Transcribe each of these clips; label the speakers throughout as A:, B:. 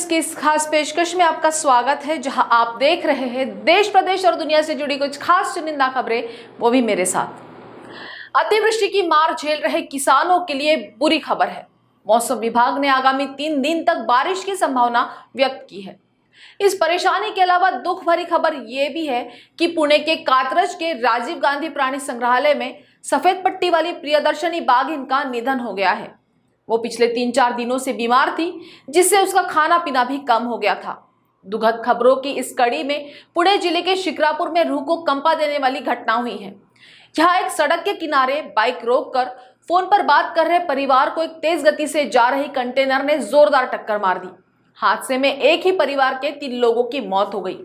A: news की इस खास पेशकश में आपका स्वागत है जहां आप देख रहे हैं देश प्रदेश और दुनिया से जुड़ी कुछ खास चुनिंदा खबरें वो भी मेरे साथ अतिवृष्टि की मार झेल रहे किसानों के लिए बुरी खबर है मौसम विभाग ने आगामी तीन दिन तक बारिश की संभावना व्यक्त की है इस परेशानी के अलावा दुख भरी खबर यह भी है कि पुणे के कातरज के राजीव गांधी प्राणी संग्रहालय में सफेद पट्टी वाली प्रियदर्शनी बाघ इनका निधन हो गया है वो पिछले तीन चार दिनों से बीमार थी जिससे उसका खाना पीना भी कम हो गया था दुखद खबरों की इस कड़ी में पुणे जिले के शिकरापुर में रूह को कंपा देने वाली घटना हुई है यहाँ एक सड़क के किनारे बाइक रोककर फोन पर बात कर रहे परिवार को एक तेज गति से जा रही कंटेनर ने जोरदार टक्कर मार दी हादसे में एक ही परिवार के तीन लोगों की मौत हो गई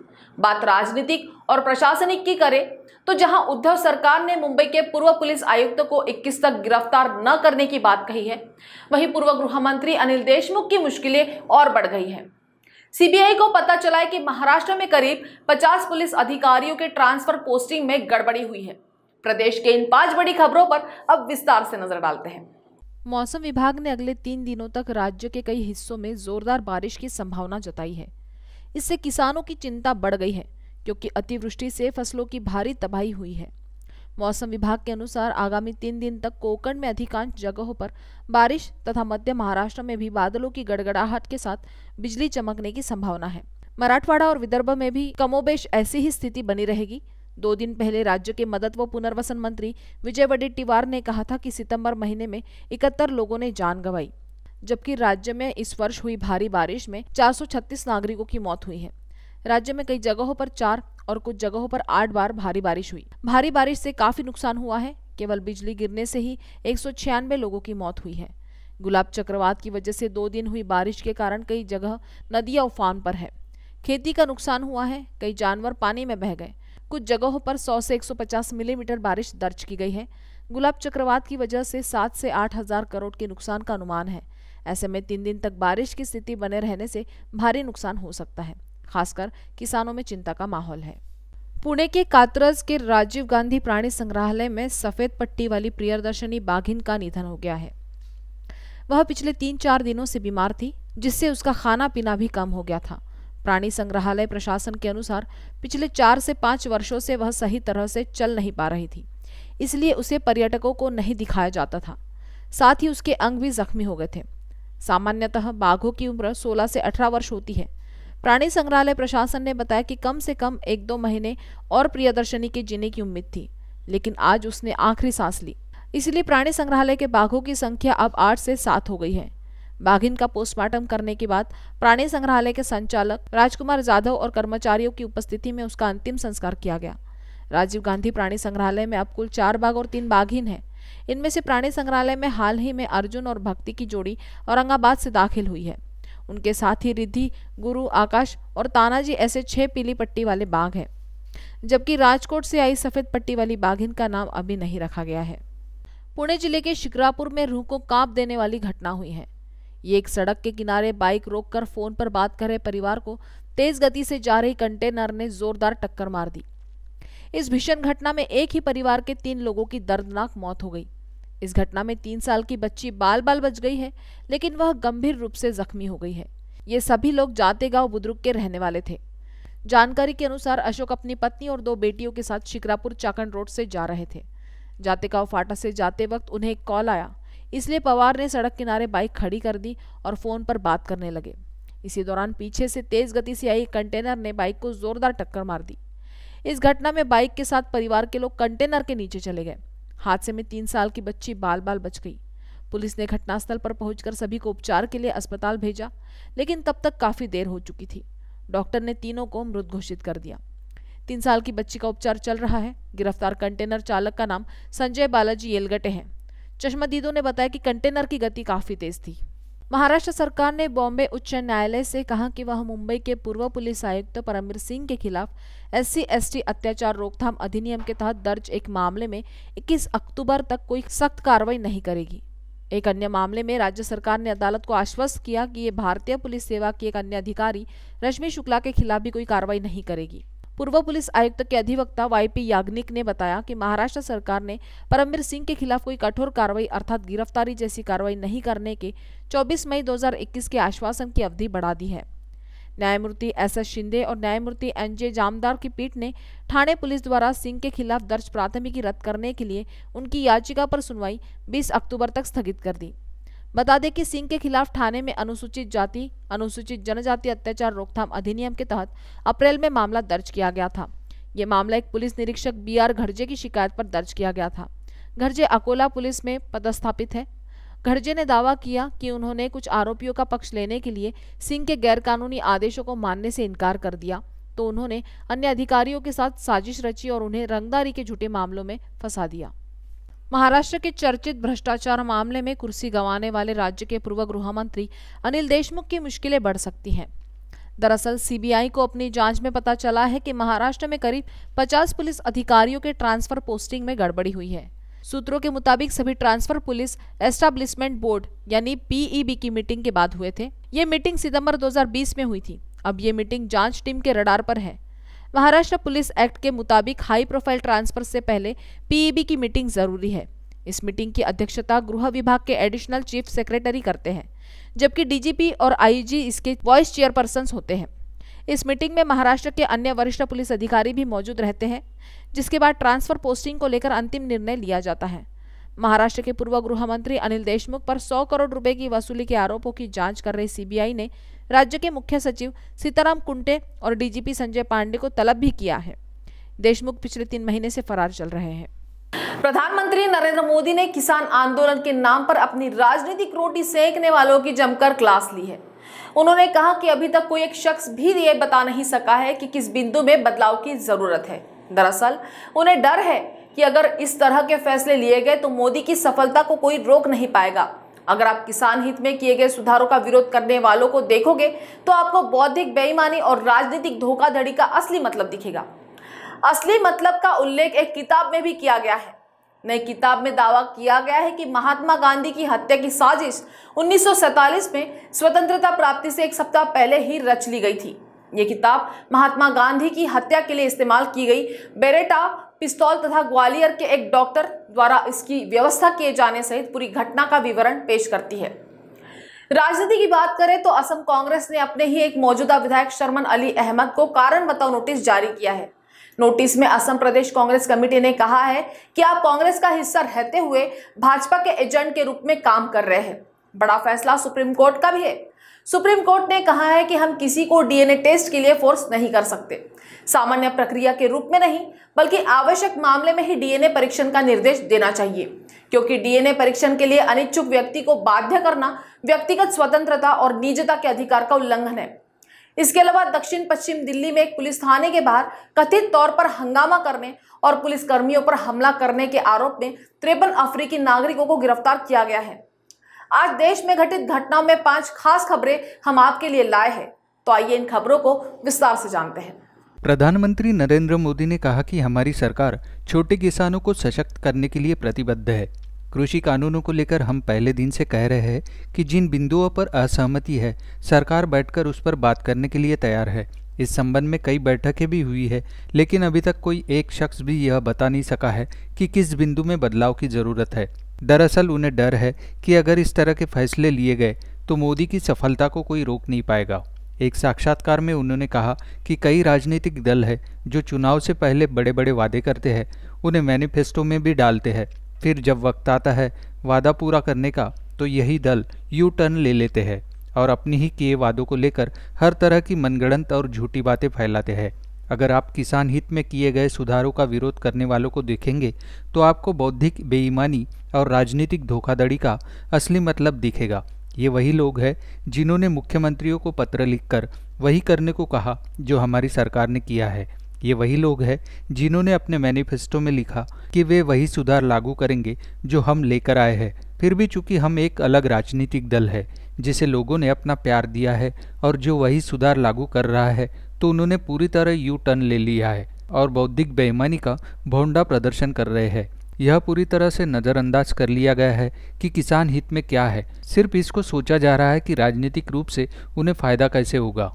A: बात राजनीतिक और प्रशासनिक की करें तो जहां उद्धव सरकार ने मुंबई के पूर्व पुलिस आयुक्त को 21 तक गिरफ्तार न करने की बात कही है वहीं पूर्व गृह मंत्री अनिल देशमुख की मुश्किलें और बढ़ गई है सीबीआई को पता चला है कि महाराष्ट्र में करीब 50 पुलिस अधिकारियों के ट्रांसफर पोस्टिंग में गड़बड़ी हुई है प्रदेश के इन पांच बड़ी खबरों पर अब विस्तार से नजर डालते हैं मौसम विभाग ने अगले तीन दिनों तक राज्य के कई हिस्सों में जोरदार बारिश की संभावना जताई है इससे किसानों की चिंता बढ़ गई है क्योंकि अतिवृष्टि से फसलों की भारी तबाही हुई है मौसम विभाग के अनुसार आगामी तीन दिन तक कोकण में अधिकांश जगहों पर बारिश तथा मध्य महाराष्ट्र में भी बादलों की गड़गड़ाहट के साथ बिजली चमकने की संभावना है मराठवाड़ा और विदर्भ में भी कमोबेश ऐसी ही स्थिति बनी रहेगी दो दिन पहले राज्य के मदद व पुनर्वसन मंत्री विजय वडेट्टीवार ने कहा था कि सितंबर महीने में इकहत्तर लोगों ने जान गंवाई जबकि राज्य में इस वर्ष हुई भारी बारिश में 436 नागरिकों की मौत हुई है राज्य में कई जगहों पर चार और कुछ जगहों पर आठ बार भारी बारिश हुई भारी बारिश से काफी नुकसान हुआ है केवल बिजली गिरने से ही एक लोगों की मौत हुई है गुलाब चक्रवात की वजह से दो दिन हुई बारिश के कारण कई जगह नदियां उफान पर है खेती का नुकसान हुआ है कई जानवर पानी में बह गए कुछ जगहों पर 100 से 150 मिलीमीटर बारिश दर्ज की गई है गुलाब चक्रवात की वजह से सात से आठ हजार करोड़ के नुकसान का अनुमान है ऐसे में तीन दिन तक बारिश की स्थिति बने रहने से भारी नुकसान हो सकता है खासकर किसानों में चिंता का माहौल है पुणे के कातरज के राजीव गांधी प्राणी संग्रहालय में सफेद पट्टी वाली प्रियदर्शनी बाघिन का निधन हो गया है वह पिछले तीन चार दिनों से बीमार थी जिससे उसका खाना पीना भी कम हो गया था प्राणी संग्रहालय प्रशासन के अनुसार पिछले चार से पांच वर्षों से वह सही तरह से चल नहीं पा रही थी इसलिए उसे पर्यटकों को नहीं दिखाया जाता था साथ ही उसके अंग भी जख्मी हो गए थे सामान्यतः बाघों की उम्र 16 से 18 वर्ष होती है प्राणी संग्रहालय प्रशासन ने बताया कि कम से कम एक दो महीने और प्रियदर्शनी के जीने की उम्मीद थी लेकिन आज उसने आखिरी सांस ली इसलिए प्राणी संग्रहालय के बाघों की संख्या अब आठ से सात हो गई है बाघिन का पोस्टमार्टम करने के बाद प्राणी संग्रहालय के संचालक राजकुमार जाधव और कर्मचारियों की उपस्थिति में उसका अंतिम संस्कार किया गया राजीव गांधी प्राणी संग्रहालय में अब कुल चार बाघ और तीन बाघिन हैं इनमें से प्राणी संग्रहालय में हाल ही में अर्जुन और भक्ति की जोड़ी औरंगाबाद से दाखिल हुई है उनके साथी रिद्धि गुरु आकाश और तानाजी ऐसे छह पीली पट्टी वाले बाघ हैं जबकि राजकोट से आई सफ़ेद पट्टी वाली बाघिन का नाम अभी नहीं रखा गया है पुणे जिले के शिकरापुर में रूह को कांप देने वाली घटना हुई है ये एक सड़क के किनारे बाइक रोककर फोन पर बात कर रहे परिवार को तेज गति से जा रही कंटेनर ने जोरदार टक्कर मार दी इस भीषण घटना में एक ही परिवार के तीन लोगों की दर्दनाक मौत हो गई इस घटना में तीन साल की बच्ची बाल बाल बच गई है लेकिन वह गंभीर रूप से जख्मी हो गई है ये सभी लोग जाते गांव बुद्रुक के रहने वाले थे जानकारी के अनुसार अशोक अपनी पत्नी और दो बेटियों के साथ शिकरापुर चाकन रोड से जा रहे थे जाते गांव फाटा से जाते वक्त उन्हें एक कॉल आया इसलिए पवार ने सड़क किनारे बाइक खड़ी कर दी और फोन पर बात करने लगे इसी दौरान पीछे से तेज गति से आई कंटेनर ने बाइक को जोरदार टक्कर मार दी इस घटना में बाइक के साथ परिवार के लोग कंटेनर के नीचे चले गए हादसे में तीन साल की बच्ची बाल बाल बच गई पुलिस ने घटनास्थल पर पहुंचकर सभी को उपचार के लिए अस्पताल भेजा लेकिन तब तक काफ़ी देर हो चुकी थी डॉक्टर ने तीनों को मृत घोषित कर दिया तीन साल की बच्ची का उपचार चल रहा है गिरफ्तार कंटेनर चालक का नाम संजय बालाजी येलगटे हैं चश्मदीदों ने बताया कि कंटेनर की गति काफ़ी तेज़ थी महाराष्ट्र सरकार ने बॉम्बे उच्च न्यायालय से कहा कि वह मुंबई के पूर्व पुलिस आयुक्त परमवीर सिंह के खिलाफ एस सी अत्याचार रोकथाम अधिनियम के तहत दर्ज एक मामले में 21 अक्टूबर तक कोई सख्त कार्रवाई नहीं करेगी एक अन्य मामले में राज्य सरकार ने अदालत को आश्वस्त किया कि ये भारतीय पुलिस सेवा की एक अन्य अधिकारी रश्मि शुक्ला के खिलाफ भी कोई कार्रवाई नहीं करेगी पूर्व पुलिस आयुक्त के अधिवक्ता वाईपी याग्निक ने बताया कि महाराष्ट्र सरकार ने परमवीर सिंह के खिलाफ कोई कठोर कार्रवाई अर्थात गिरफ्तारी जैसी कार्रवाई नहीं करने के 24 मई 2021 के आश्वासन की अवधि बढ़ा दी है न्यायमूर्ति एस एस शिंदे और न्यायमूर्ति एन जे जामदार की पीठ ने थाने पुलिस द्वारा सिंह के खिलाफ दर्ज प्राथमिकी रद्द करने के लिए उनकी याचिका पर सुनवाई बीस अक्टूबर तक स्थगित कर दी बता दें कि सिंह के खिलाफ थाने में अनुसूचित जाति अनुसूचित जनजाति अत्याचार रोकथाम अधिनियम के तहत अप्रैल में मामला दर्ज किया गया था ये मामला एक पुलिस निरीक्षक बी आर घरजे की शिकायत पर दर्ज किया गया था घरजे अकोला पुलिस में पदस्थापित है घरजे ने दावा किया कि उन्होंने कुछ आरोपियों का पक्ष लेने के लिए सिंह के गैरकानूनी आदेशों को मानने से इनकार कर दिया तो उन्होंने अन्य अधिकारियों के साथ साजिश रची और उन्हें रंगदारी के झूठे मामलों में फंसा दिया महाराष्ट्र के चर्चित भ्रष्टाचार मामले में कुर्सी गंवाने वाले राज्य के पूर्व गृह मंत्री अनिल देशमुख की मुश्किलें बढ़ सकती हैं दरअसल सीबीआई को अपनी जांच में पता चला है कि महाराष्ट्र में करीब 50 पुलिस अधिकारियों के ट्रांसफर पोस्टिंग में गड़बड़ी हुई है सूत्रों के मुताबिक सभी ट्रांसफर पुलिस एस्टाब्लिशमेंट बोर्ड यानी पीईबी की मीटिंग के बाद हुए थे ये मीटिंग सितंबर 2020 में हुई थी अब ये मीटिंग जांच टीम के रडार पर है महाराष्ट्र पुलिस एक्ट के मुताबिक हाई प्रोफाइल ट्रांसफर से पहले पीईबी की मीटिंग जरूरी है इस मीटिंग की अध्यक्षता गृह विभाग के एडिशनल चीफ सेक्रेटरी करते हैं जबकि डीजीपी और आईजी इसके वॉइस चेयरपर्सन होते हैं इस मीटिंग में महाराष्ट्र के अन्य वरिष्ठ पुलिस अधिकारी भी मौजूद रहते हैं जिसके बाद ट्रांसफर पोस्टिंग को लेकर अंतिम निर्णय लिया जाता है महाराष्ट्र के पूर्व गृह मंत्री अनिल देशमुख पर 100 करोड़ रुपए की वसूली के आरोपों की जांच कर रही सीबीआई ने राज्य के मुख्य सचिव सीताराम कुंटे और डीजीपी संजय पांडे को तलब भी किया है देशमुख पिछले तीन महीने से फरार चल रहे हैं प्रधानमंत्री नरेंद्र मोदी ने किसान आंदोलन के नाम पर अपनी राजनीतिक रोटी सेंकने वालों की जमकर क्लास ली है उन्होंने कहा कि अभी तक कोई एक शख्स भी ये बता नहीं सका है कि किस बिंदु में बदलाव की ज़रूरत है दरअसल उन्हें डर है कि अगर इस तरह के फैसले लिए गए तो मोदी की सफलता को कोई रोक नहीं पाएगा अगर आप किसान हित में किए गए सुधारों का विरोध करने वालों को देखोगे तो आपको बौद्धिक बेईमानी और राजनीतिक धोखाधड़ी का असली मतलब दिखेगा असली मतलब का उल्लेख एक किताब में भी किया गया है नई किताब में दावा किया गया है कि महात्मा गांधी की हत्या की साजिश उन्नीस में स्वतंत्रता प्राप्ति से एक सप्ताह पहले ही रच ली गई थी ये किताब महात्मा गांधी की हत्या के लिए इस्तेमाल की गई बेरेटा पिस्तौल तथा ग्वालियर के एक डॉक्टर द्वारा इसकी व्यवस्था किए जाने सहित पूरी घटना का विवरण पेश करती है राजनीति की बात करें तो असम कांग्रेस ने अपने ही एक मौजूदा विधायक शर्मन अली अहमद को कारण बताओ नोटिस जारी किया है नोटिस में असम प्रदेश कांग्रेस कमेटी ने कहा है कि आप कांग्रेस का हिस्सा रहते हुए भाजपा के एजेंट के रूप में काम कर रहे हैं बड़ा फैसला सुप्रीम कोर्ट का भी है सुप्रीम कोर्ट ने कहा है कि हम किसी को डीएनए टेस्ट के लिए फोर्स नहीं कर सकते सामान्य प्रक्रिया के रूप में नहीं बल्कि आवश्यक मामले में ही डीएनए परीक्षण का निर्देश देना चाहिए क्योंकि डीएनए परीक्षण के लिए अनिच्छुक व्यक्ति को बाध्य करना व्यक्तिगत स्वतंत्रता और निजता के अधिकार का उल्लंघन है इसके अलावा दक्षिण पश्चिम दिल्ली में एक पुलिस थाने के बाहर कथित तौर पर हंगामा करने और पुलिसकर्मियों पर हमला करने के आरोप में त्रेपन अफ्रीकी नागरिकों को गिरफ्तार किया गया है आज देश में घटित घटनाओं में पांच खास खबरें हम आपके लिए लाए हैं तो आइए इन खबरों को विस्तार से जानते हैं
B: प्रधानमंत्री नरेंद्र मोदी ने कहा कि हमारी सरकार छोटे किसानों को सशक्त करने के लिए प्रतिबद्ध है कृषि कानूनों को लेकर हम पहले दिन से कह रहे हैं कि जिन बिंदुओं पर असहमति है सरकार बैठकर उस पर बात करने के लिए तैयार है इस संबंध में कई बैठकें भी हुई है लेकिन अभी तक कोई एक शख्स भी यह बता नहीं सका है कि किस बिंदु में बदलाव की ज़रूरत है दरअसल उन्हें डर है कि अगर इस तरह के फैसले लिए गए तो मोदी की सफलता को कोई रोक नहीं पाएगा एक साक्षात्कार में उन्होंने कहा कि कई राजनीतिक दल है जो चुनाव से पहले बड़े बड़े वादे करते हैं उन्हें मैनिफेस्टो में भी डालते हैं फिर जब वक्त आता है वादा पूरा करने का तो यही दल यू टर्न ले लेते हैं और अपनी ही किए वादों को लेकर हर तरह की मनगढ़ंत और झूठी बातें फैलाते हैं अगर आप किसान हित में किए गए सुधारों का विरोध करने वालों को देखेंगे तो आपको बौद्धिक बेईमानी और राजनीतिक धोखाधड़ी का असली मतलब दिखेगा ये वही लोग हैं जिन्होंने मुख्यमंत्रियों को पत्र लिखकर वही करने को कहा जो हमारी सरकार ने किया है ये वही लोग हैं जिन्होंने अपने मैनिफेस्टो में लिखा कि वे वही सुधार लागू करेंगे जो हम लेकर आए हैं फिर भी चूंकि हम एक अलग राजनीतिक दल है जिसे लोगों ने अपना प्यार दिया है और जो वही सुधार लागू कर रहा है तो उन्होंने पूरी तरह यू टर्न ले लिया है और बौद्धिक बेईमानी का भोंडा प्रदर्शन कर रहे हैं यह पूरी तरह से नज़रअंदाज कर लिया गया है कि किसान हित में क्या है सिर्फ इसको सोचा जा रहा है कि राजनीतिक रूप से उन्हें फ़ायदा कैसे होगा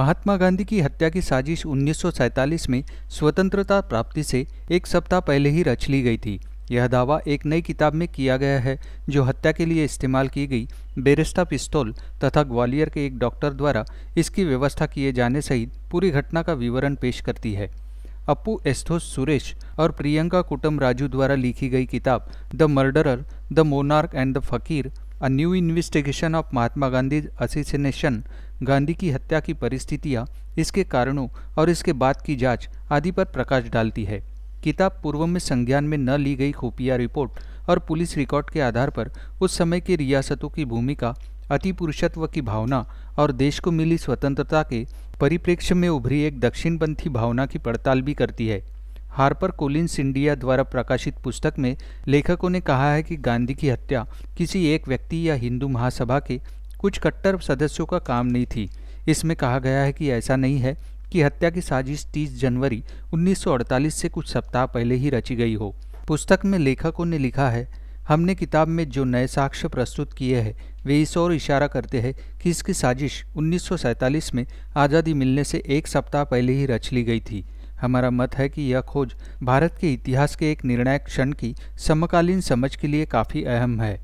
B: महात्मा गांधी की हत्या की साजिश 1947 में स्वतंत्रता प्राप्ति से एक सप्ताह पहले ही रच ली गई थी यह दावा एक नई किताब में किया गया है जो हत्या के लिए इस्तेमाल की गई बेरिस्ता पिस्तौल तथा ग्वालियर के एक डॉक्टर द्वारा इसकी व्यवस्था किए जाने सहित पूरी घटना का विवरण पेश करती है अपू एस्थोस सुरेश और प्रियंका कुटम राजू द्वारा लिखी गई किताब the murderer the monarch and the fakir a new investigation of Mahatma Gandhi assassination Gandhi की हत्या की परिस्थितियाँ इसके कारणों और इसके बाद की जांच आदि पर प्रकाश डालती है किताब पूर्व में संज्ञान में न ली गई खुफिया रिपोर्ट और पुलिस रिकॉर्ड के आधार पर उस समय की रियासतों की भूमिका अति पुरुषत्व की भावना और देश को मिली स्वतंत्रता के परिप्रेक्ष्य में उभरी एक दक्षिणपंथी भावना की पड़ताल भी करती है हार्पर कोलिंस इंडिया द्वारा प्रकाशित पुस्तक में लेखकों ने कहा है कि गांधी की हत्या किसी एक व्यक्ति या हिंदू महासभा के कुछ कट्टर सदस्यों का काम नहीं थी इसमें कहा गया है कि ऐसा नहीं है की हत्या की साजिश 30 जनवरी 1948 से कुछ सप्ताह पहले ही रची गई हो पुस्तक में लेखकों ने लिखा है हमने किताब में जो नए साक्ष्य प्रस्तुत किए हैं वे इस ओर इशारा करते हैं कि इसकी साजिश 1947 में आज़ादी मिलने से एक सप्ताह पहले ही रच ली गई थी हमारा मत है कि यह खोज भारत के इतिहास के एक निर्णायक क्षण की समकालीन समझ के लिए काफ़ी अहम है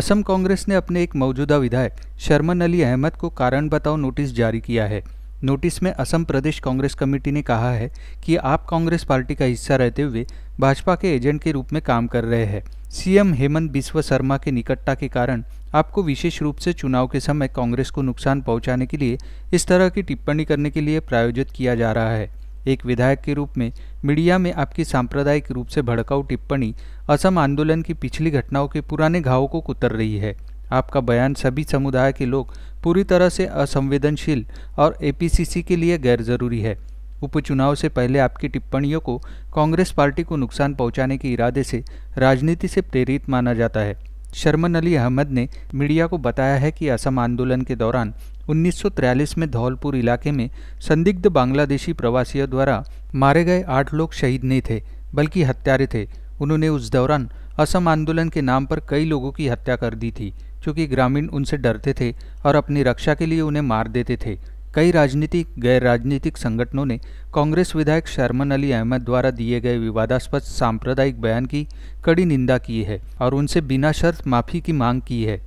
B: असम कांग्रेस ने अपने एक मौजूदा विधायक शर्मन अली अहमद को कारण बताओ नोटिस जारी किया है नोटिस में असम प्रदेश कांग्रेस कमेटी ने कहा है कि आप कांग्रेस पार्टी का हिस्सा रहते हुए भाजपा के एजेंट के रूप में काम कर रहे हैं सीएम हेमंत बिस्व शर्मा के निकटता के कारण आपको विशेष रूप से चुनाव के समय कांग्रेस को नुकसान पहुंचाने के लिए इस तरह की टिप्पणी करने के लिए प्रायोजित किया जा रहा है एक विधायक के रूप में मीडिया में आपकी सांप्रदायिक रूप से भड़काऊ टिप्पणी असम आंदोलन की पिछली घटनाओं के पुराने घावों को कुतर रही है आपका बयान सभी समुदाय के लोग पूरी तरह से असंवेदनशील और एपीसीसी के लिए गैर जरूरी है उपचुनाव से पहले आपकी टिप्पणियों को कांग्रेस पार्टी को नुकसान पहुंचाने के इरादे से राजनीति से प्रेरित माना जाता है शर्मन अली अहमद ने मीडिया को बताया है कि असम आंदोलन के दौरान 1943 में धौलपुर इलाके में संदिग्ध बांग्लादेशी प्रवासियों द्वारा मारे गए आठ लोग शहीद नहीं थे बल्कि हत्यारे थे उन्होंने उस दौरान असम आंदोलन के नाम पर कई लोगों की हत्या कर दी थी क्योंकि ग्रामीण उनसे डरते थे और अपनी रक्षा के लिए उन्हें मार देते थे कई राजनीतिक गैर राजनीतिक संगठनों ने कांग्रेस विधायक शर्मन अली अहमद द्वारा दिए गए विवादास्पद सांप्रदायिक बयान की कड़ी निंदा की है और उनसे बिना शर्त माफी की मांग की है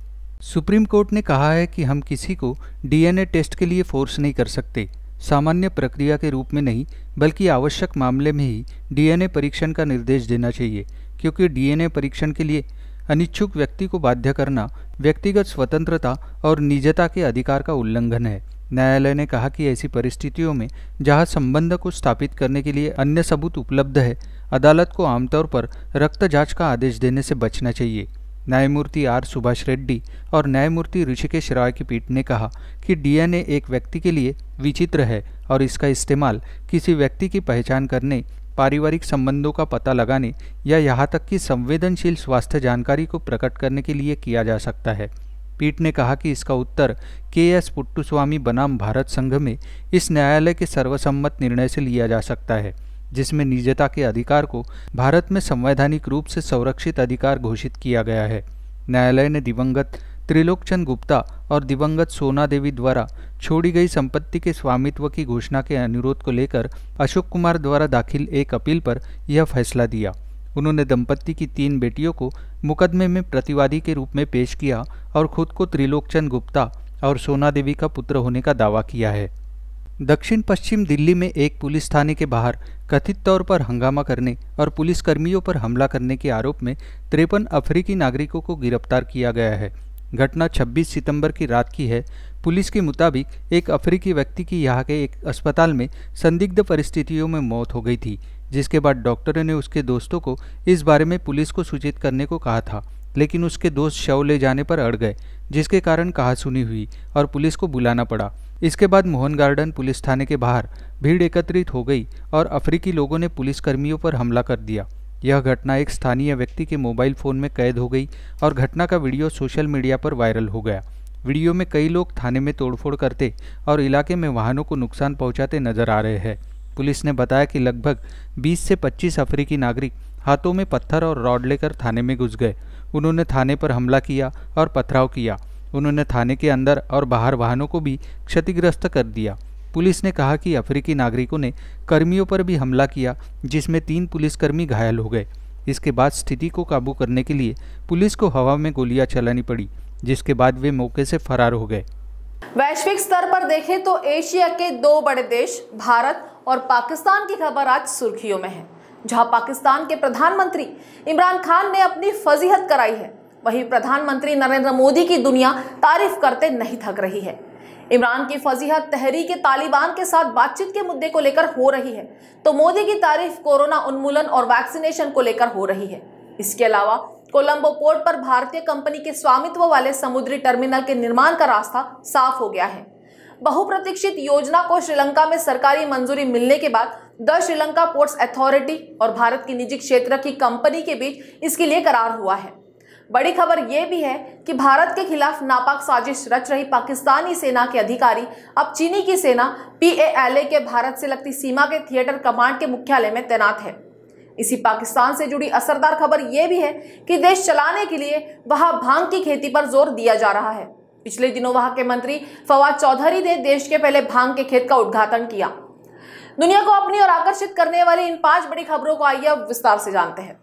B: सुप्रीम कोर्ट ने कहा है कि हम किसी को डीएनए टेस्ट के लिए फोर्स नहीं कर सकते सामान्य प्रक्रिया के रूप में नहीं बल्कि आवश्यक मामले में ही डीएनए परीक्षण का निर्देश देना चाहिए क्योंकि डीएनए परीक्षण के लिए अनिच्छुक व्यक्ति को बाध्य करना व्यक्तिगत स्वतंत्रता और निजता के अधिकार का उल्लंघन है न्यायालय ने कहा कि ऐसी परिस्थितियों में जहां संबंध को स्थापित करने के लिए अन्य सबूत उपलब्ध है अदालत को आमतौर पर रक्त जांच का आदेश देने से बचना चाहिए न्यायमूर्ति आर सुभाष रेड्डी और न्यायमूर्ति ऋषिकेश राय की पीठ ने कहा कि डीएनए एक व्यक्ति के लिए विचित्र है और इसका इस्तेमाल किसी व्यक्ति की पहचान करने पारिवारिक संबंधों का पता लगाने या यहाँ तक कि संवेदनशील स्वास्थ्य जानकारी को प्रकट करने के लिए किया जा सकता है पीठ ने कहा कि इसका उत्तर के एस पुट्टुस्वामी बनाम भारत संघ में इस न्यायालय के सर्वसम्मत निर्णय से लिया जा सकता है जिसमें निजता के अधिकार को भारत में संवैधानिक रूप से संरक्षित अधिकार घोषित किया गया है न्यायालय ने दिवंगत त्रिलोकचंद गुप्ता और दिवंगत सोना देवी द्वारा छोड़ी गई संपत्ति के स्वामित्व की घोषणा के अनुरोध को लेकर अशोक कुमार द्वारा दाखिल एक अपील पर यह फैसला दिया उन्होंने दंपत्ति की तीन बेटियों को मुकदमे में प्रतिवादी के रूप में पेश किया और खुद को त्रिलोकचंद गुप्ता और सोना देवी का पुत्र होने का दावा किया है दक्षिण पश्चिम दिल्ली में एक पुलिस थाने के बाहर कथित तौर पर हंगामा करने और पुलिसकर्मियों पर हमला करने के आरोप में तिरपन अफ्रीकी नागरिकों को गिरफ्तार किया गया है घटना 26 सितंबर की रात की है पुलिस के मुताबिक एक अफ्रीकी व्यक्ति की यहाँ के एक अस्पताल में संदिग्ध परिस्थितियों में मौत हो गई थी जिसके बाद डॉक्टरों ने उसके दोस्तों को इस बारे में पुलिस को सूचित करने को कहा था लेकिन उसके दोस्त शव ले जाने पर अड़ गए जिसके कारण कहासुनी हुई और पुलिस को बुलाना पड़ा इसके बाद मोहन गार्डन पुलिस थाने के बाहर भीड़ एकत्रित हो गई और अफ्रीकी लोगों ने पुलिसकर्मियों पर हमला कर दिया यह घटना एक स्थानीय व्यक्ति के मोबाइल फ़ोन में कैद हो गई और घटना का वीडियो सोशल मीडिया पर वायरल हो गया वीडियो में कई लोग थाने में तोड़फोड़ करते और इलाके में वाहनों को नुकसान पहुंचाते नजर आ रहे हैं पुलिस ने बताया कि लगभग 20 से 25 अफ्रीकी नागरिक हाथों में पत्थर और रॉड लेकर थाने में घुस गए उन्होंने थाने पर हमला किया और पथराव किया उन्होंने थाने के अंदर और बाहर वाहनों को भी क्षतिग्रस्त कर दिया पुलिस ने कहा कि अफ्रीकी नागरिकों ने कर्मियों पर भी हमला किया जिसमें तीन पुलिसकर्मी घायल हो गए इसके बाद स्थिति को काबू करने के लिए पुलिस को हवा में गोलियां चलानी पड़ी जिसके बाद वे मौके से फरार हो गए
A: वैश्विक स्तर पर देखें तो एशिया के दो बड़े देश भारत और पाकिस्तान की खबर आज सुर्खियों में है जहां पाकिस्तान के प्रधानमंत्री इमरान खान ने अपनी फजीहत कराई है वहीं प्रधानमंत्री नरेंद्र मोदी की दुनिया तारीफ करते नहीं थक रही है इमरान की फजीहत तहरीक तालिबान के साथ बातचीत के मुद्दे को लेकर हो रही है तो मोदी की तारीफ कोरोना उन्मूलन और वैक्सीनेशन को लेकर हो रही है इसके अलावा कोलंबो पोर्ट पर भारतीय कंपनी के स्वामित्व वाले समुद्री टर्मिनल के निर्माण का रास्ता साफ हो गया है बहुप्रतीक्षित योजना को श्रीलंका में सरकारी मंजूरी मिलने के बाद द श्रीलंका पोर्ट्स अथॉरिटी और भारत की निजी क्षेत्र की कंपनी के बीच इसके लिए करार हुआ है बड़ी खबर यह भी है कि भारत के खिलाफ नापाक साजिश रच रही पाकिस्तानी सेना के अधिकारी अब चीनी की सेना पीएएलए के भारत से लगती सीमा के थिएटर कमांड के मुख्यालय में तैनात है इसी पाकिस्तान से जुड़ी असरदार खबर यह भी है कि देश चलाने के लिए वहां भांग की खेती पर जोर दिया जा रहा है पिछले दिनों वहां के मंत्री फवाद चौधरी ने देश के पहले भांग के खेत का उद्घाटन किया दुनिया को अपनी ओर आकर्षित करने वाली इन पांच बड़ी खबरों को आइए अब विस्तार से जानते हैं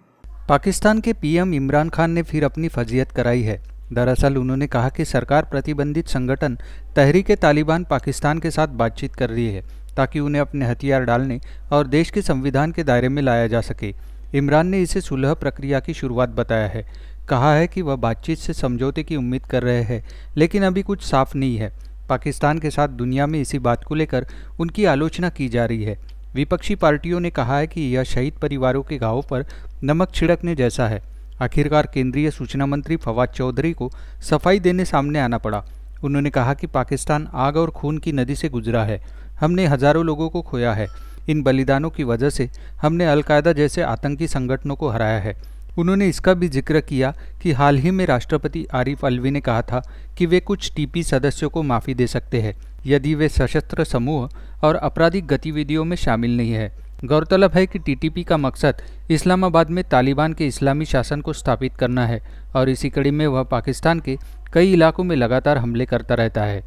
B: पाकिस्तान के पीएम इमरान खान ने फिर अपनी फजीयत कराई है दरअसल उन्होंने कहा कि सरकार प्रतिबंधित संगठन तहरीक तालिबान पाकिस्तान के साथ बातचीत कर रही है ताकि उन्हें अपने हथियार डालने और देश के संविधान के दायरे में लाया जा सके इमरान ने इसे सुलह प्रक्रिया की शुरुआत बताया है कहा है कि वह बातचीत से समझौते की उम्मीद कर रहे हैं लेकिन अभी कुछ साफ नहीं है पाकिस्तान के साथ दुनिया में इसी बात को लेकर उनकी आलोचना की जा रही है विपक्षी पार्टियों ने कहा है कि यह शहीद परिवारों के घावों पर नमक छिड़कने जैसा है आखिरकार केंद्रीय सूचना मंत्री फवाद चौधरी को सफाई देने सामने आना पड़ा उन्होंने कहा कि पाकिस्तान आग और खून की नदी से गुजरा है हमने हजारों लोगों को खोया है इन बलिदानों की वजह से हमने अलकायदा जैसे आतंकी संगठनों को हराया है उन्होंने इसका भी जिक्र किया कि हाल ही में राष्ट्रपति आरिफ अलवी ने कहा था कि वे कुछ टीपी सदस्यों को माफ़ी दे सकते हैं यदि वे सशस्त्र समूह और आपराधिक गतिविधियों में शामिल नहीं है गौरतलब है कि टीटीपी का मकसद इस्लामाबाद में तालिबान के इस्लामी शासन को स्थापित करना है और इसी कड़ी में वह पाकिस्तान के कई इलाकों में लगातार हमले करता रहता है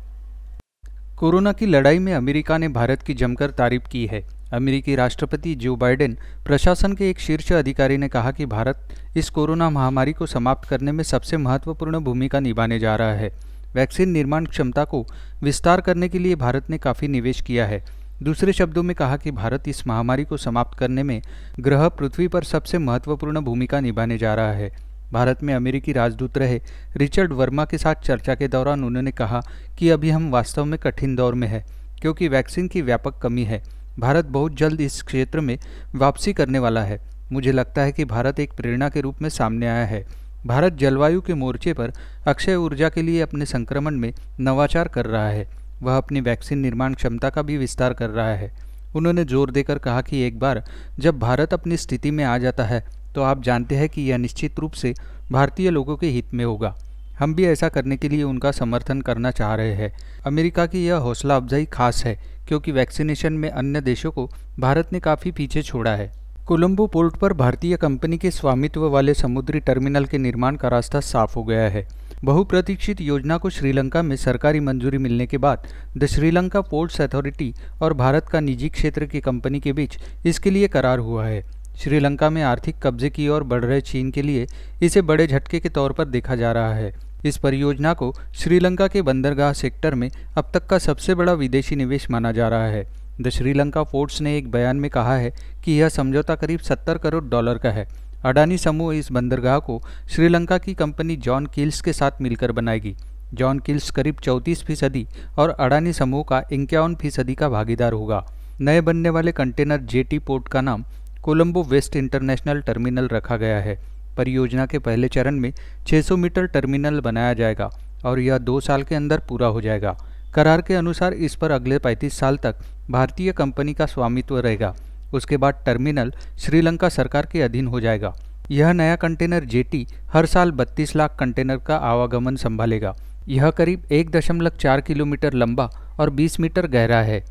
B: कोरोना की लड़ाई में अमेरिका ने भारत की जमकर तारीफ की है अमेरिकी राष्ट्रपति जो बाइडेन प्रशासन के एक शीर्ष अधिकारी ने कहा कि भारत इस कोरोना महामारी को समाप्त करने में सबसे महत्वपूर्ण भूमिका निभाने जा रहा है वैक्सीन निर्माण क्षमता को विस्तार करने के लिए भारत ने काफ़ी निवेश किया है दूसरे शब्दों में कहा कि भारत इस महामारी को समाप्त करने में ग्रह पृथ्वी पर सबसे महत्वपूर्ण भूमिका निभाने जा रहा है भारत में अमेरिकी राजदूत रहे रिचर्ड वर्मा के साथ चर्चा के दौरान उन्होंने कहा कि अभी हम वास्तव में कठिन दौर में है क्योंकि वैक्सीन की व्यापक कमी है भारत बहुत जल्द इस क्षेत्र में वापसी करने वाला है मुझे लगता है कि भारत एक प्रेरणा के रूप में सामने आया है भारत जलवायु के मोर्चे पर अक्षय ऊर्जा के लिए अपने संक्रमण में नवाचार कर रहा है वह अपनी वैक्सीन निर्माण क्षमता का भी विस्तार कर रहा है उन्होंने जोर देकर कहा कि एक बार जब भारत अपनी स्थिति में आ जाता है तो आप जानते हैं कि यह निश्चित रूप से भारतीय लोगों के हित में होगा हम भी ऐसा करने के लिए उनका समर्थन करना चाह रहे हैं अमेरिका की यह हौसला अफजाई खास है क्योंकि वैक्सीनेशन में अन्य देशों को भारत ने काफ़ी पीछे छोड़ा है कोलंबो पोर्ट पर भारतीय कंपनी के स्वामित्व वाले समुद्री टर्मिनल के निर्माण का रास्ता साफ हो गया है बहुप्रतीक्षित योजना को श्रीलंका में सरकारी मंजूरी मिलने के बाद द श्रीलंका पोर्ट्स अथॉरिटी और भारत का निजी क्षेत्र की कंपनी के बीच इसके लिए करार हुआ है श्रीलंका में आर्थिक कब्जे की ओर बढ़ रहे चीन के लिए इसे बड़े झटके के तौर पर देखा जा रहा है इस परियोजना को श्रीलंका के बंदरगाह सेक्टर में अब तक का सबसे बड़ा विदेशी निवेश माना जा रहा है द श्रीलंका फोर्ट्स ने एक बयान में कहा है कि यह समझौता करीब 70 करोड़ डॉलर का है अडानी समूह इस बंदरगाह को श्रीलंका की कंपनी जॉन किल्स के साथ मिलकर बनाएगी जॉन किल्स करीब चौंतीस फीसदी और अडानी समूह का इक्यावन फीसदी का भागीदार होगा नए बनने वाले कंटेनर जेटी पोर्ट का नाम कोलंबो वेस्ट इंटरनेशनल टर्मिनल रखा गया है परियोजना के पहले चरण में 600 मीटर टर्मिनल बनाया जाएगा और यह दो साल के अंदर पूरा हो जाएगा करार के अनुसार इस पर अगले 35 साल तक भारतीय कंपनी का स्वामित्व रहेगा उसके बाद टर्मिनल श्रीलंका सरकार के अधीन हो जाएगा यह नया कंटेनर जेटी हर साल 32 लाख कंटेनर का आवागमन संभालेगा यह करीब एक दशमलव चार किलोमीटर लंबा और 20 मीटर गहरा है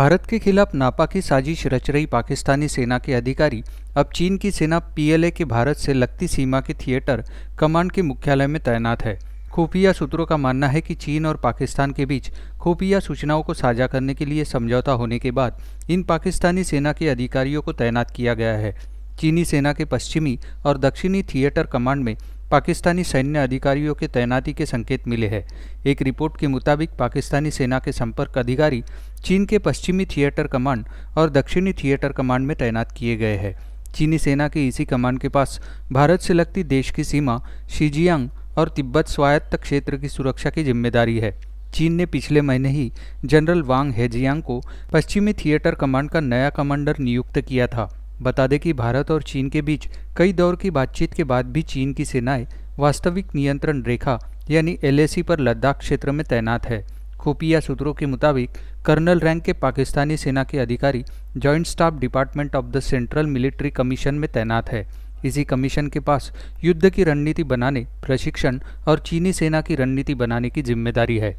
B: भारत के खिलाफ नापा की साजिश रच रही पाकिस्तानी सेना के अधिकारी अब चीन की सेना पीएलए के भारत से लगती सीमा के थिएटर कमांड के मुख्यालय में तैनात है खुफिया सूत्रों का मानना है कि चीन और पाकिस्तान के बीच खुफिया सूचनाओं को साझा करने के लिए समझौता होने के बाद इन पाकिस्तानी सेना के अधिकारियों को तैनात किया गया है चीनी सेना के पश्चिमी और दक्षिणी थिएटर कमांड में पाकिस्तानी सैन्य अधिकारियों के तैनाती के संकेत मिले हैं एक रिपोर्ट के मुताबिक पाकिस्तानी सेना के संपर्क अधिकारी चीन के पश्चिमी थिएटर कमांड और दक्षिणी थिएटर कमांड में तैनात किए गए हैं चीनी सेना के इसी कमांड के पास भारत से लगती देश की सीमा शिजियांग और तिब्बत स्वायत्त क्षेत्र की सुरक्षा की जिम्मेदारी है चीन ने पिछले महीने ही जनरल वांग हेजियांग को पश्चिमी थिएटर कमांड का नया कमांडर नियुक्त किया था बता दें कि भारत और चीन के बीच कई दौर की बातचीत के बाद भी चीन की सेनाएं वास्तविक नियंत्रण रेखा यानी एलएसी पर लद्दाख क्षेत्र में तैनात है खुफिया सूत्रों के मुताबिक कर्नल रैंक के पाकिस्तानी सेना के अधिकारी joint staff department of the central military commission में तैनात है इसी कमीशन के पास युद्ध की रणनीति बनाने प्रशिक्षण और चीनी सेना की रणनीति बनाने की जिम्मेदारी है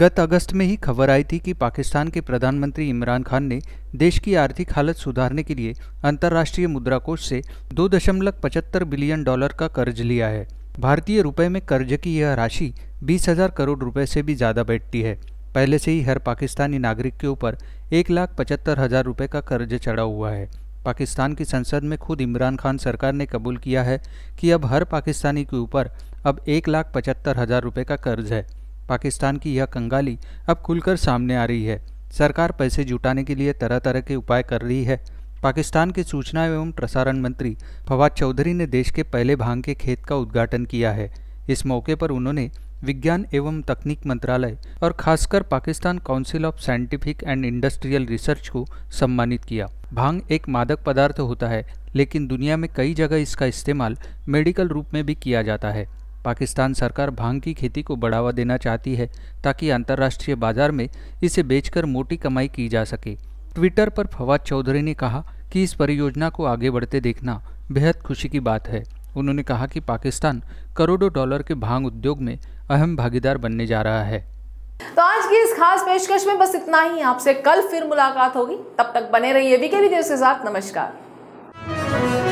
B: गत अगस्त में ही खबर आई थी कि पाकिस्तान के प्रधानमंत्री इमरान खान ने देश की आर्थिक हालत सुधारने के लिए अंतर्राष्ट्रीय मुद्रा कोष से दो दशमलव पचहत्तर बिलियन डॉलर का कर्ज लिया है भारतीय रुपए में कर्ज की यह राशि बीस हजार करोड़ रुपए से भी ज़्यादा बैठती है पहले से ही हर पाकिस्तानी नागरिक के ऊपर एक लाख पचहत्तर हजार रुपये का कर्ज चढ़ा हुआ है पाकिस्तान की संसद में खुद इमरान खान सरकार ने कबूल किया है कि अब हर पाकिस्तानी के ऊपर अब एक लाख पचहत्तर हज़ार रुपये का कर्ज है पाकिस्तान की यह कंगाली अब खुलकर सामने आ रही है सरकार पैसे जुटाने के लिए तरह तरह के उपाय कर रही है पाकिस्तान के सूचना एवं प्रसारण मंत्री फवाद चौधरी ने देश के पहले भांग के खेत का उद्घाटन किया है इस मौके पर उन्होंने विज्ञान एवं तकनीक मंत्रालय और खासकर Pakistan council of scientific and industrial research को सम्मानित किया भांग एक मादक पदार्थ होता है लेकिन दुनिया में कई जगह इसका इस्तेमाल मेडिकल रूप में भी किया जाता है पाकिस्तान सरकार भांग की खेती को बढ़ावा देना चाहती है ताकि अंतर्राष्ट्रीय बाजार में इसे बेचकर मोटी कमाई की जा सके ट्विटर पर फवाद चौधरी ने कहा कि इस परियोजना को आगे बढ़ते देखना बेहद खुशी की बात है उन्होंने कहा कि पाकिस्तान करोड़ों डॉलर के भांग उद्योग में अहम भागीदार बनने जा रहा है
A: तो आज की इस खास पेशकश में बस इतना ही आपसे कल फिर मुलाकात होगी तब तक बने रहिए वीके वीडियो के साथ नमस्कार